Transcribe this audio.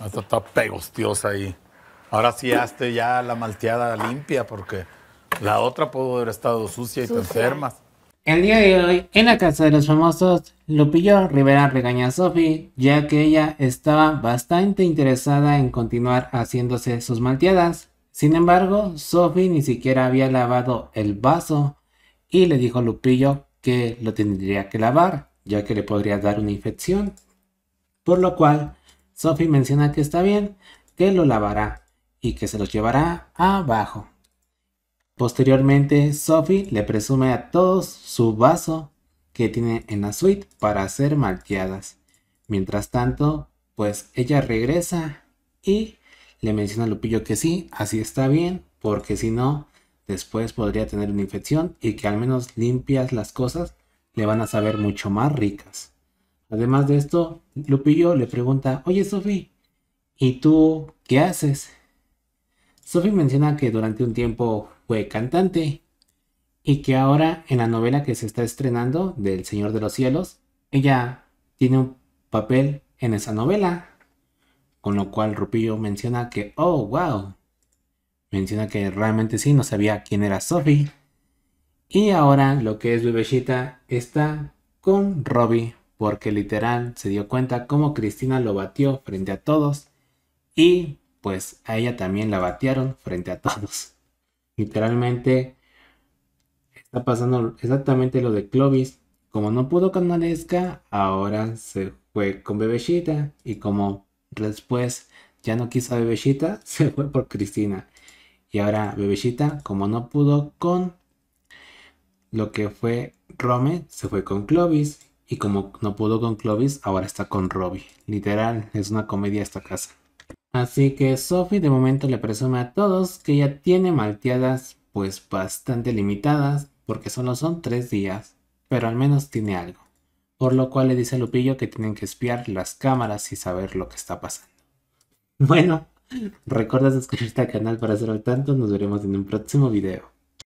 Hasta está pegostiosa ahí. Ahora sí hazte ya la malteada limpia porque la otra pudo haber estado sucia y te enfermas. El día de hoy, en la casa de los famosos, Lupillo Rivera regaña a Sophie, ya que ella estaba bastante interesada en continuar haciéndose sus malteadas. Sin embargo, Sophie ni siquiera había lavado el vaso y le dijo a Lupillo que lo tendría que lavar, ya que le podría dar una infección. Por lo cual, Sophie menciona que está bien, que lo lavará y que se los llevará abajo. Posteriormente, Sophie le presume a todos su vaso que tiene en la suite para hacer malteadas. Mientras tanto, pues ella regresa y le menciona a Lupillo que sí, así está bien, porque si no, después podría tener una infección y que al menos limpias las cosas le van a saber mucho más ricas. Además de esto, Lupillo le pregunta, oye Sophie, ¿y tú qué haces? Sophie menciona que durante un tiempo fue cantante y que ahora en la novela que se está estrenando del Señor de los Cielos, ella tiene un papel en esa novela. Con lo cual Lupillo menciona que, oh, wow. Menciona que realmente sí, no sabía quién era Sophie. Y ahora lo que es Bebeshita está con Robbie porque literal se dio cuenta cómo Cristina lo batió frente a todos y pues a ella también la batearon frente a todos. Literalmente está pasando exactamente lo de Clovis. Como no pudo con Nadeska, ahora se fue con Bebeshita. y como después ya no quiso a se fue por Cristina. Y ahora Bebeshita como no pudo con lo que fue Rome, se fue con Clovis y como no pudo con Clovis, ahora está con Robbie. Literal, es una comedia esta casa. Así que Sophie de momento le presume a todos que ya tiene malteadas pues bastante limitadas porque solo son tres días, pero al menos tiene algo. Por lo cual le dice a Lupillo que tienen que espiar las cámaras y saber lo que está pasando. Bueno, recuerda suscribirte este al canal para ser al tanto, nos veremos en un próximo video.